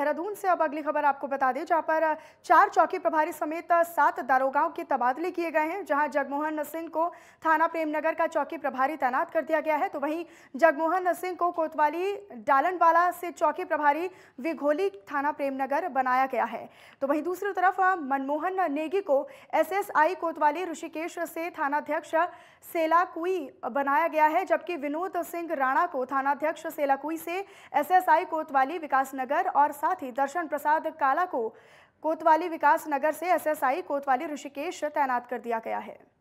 देहरादून से अब अगली खबर आपको बता दें जहां पर चार चौकी प्रभारी समेत सात दारोगाओं के तबादले किए गए हैं जहां जगमोहन सिंह को थाना प्रेमनगर का चौकी प्रभारी तैनात कर दिया गया है तो वहीं जगमोहन सिंह को कोतवाली डालनवाला से चौकी प्रभारी विघोली थाना प्रेमनगर बनाया गया है तो वहीं दूसरी तरफ मनमोहन नेगी को एस कोतवाली ऋषिकेश से थानाध्यक्ष सेलाकुई बनाया गया है जबकि विनोद सिंह राणा को थानाध्यक्ष सेलाकुई से एस कोतवाली विकास नगर और साथ साथ ही दर्शन प्रसाद काला को कोतवाली विकास नगर से एसएसआई कोतवाली ऋषिकेश तैनात कर दिया गया है